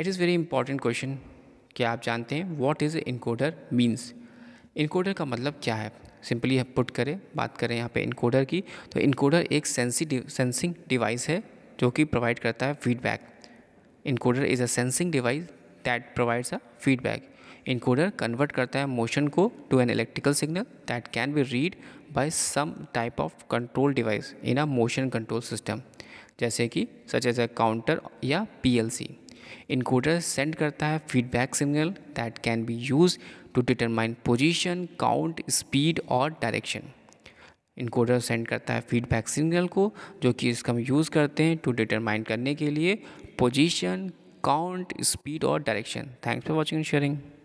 it is very important question क्या आप जानते हैं what is encoder means encoder का मतलब क्या है सिंपली हम पुट करें बात करें यहाँ पे इनकोडर की तो इनकोडर एक सेंसी सेंसिंग डिवाइस है जो कि प्रोवाइड करता है feedback encoder is a sensing device that provides a feedback encoder convert करता है मोशन को to an electrical signal that can be read by some type of control device in a motion control system जैसे कि such as a counter या सी encoder send करता है feedback signal that can be use to determine position count speed और direction encoder send करता है feedback signal को जो कि इसका हम यूज़ करते हैं टू डिटरमाइन करने के लिए पोजीशन काउंट स्पीड और direction thanks for watching and sharing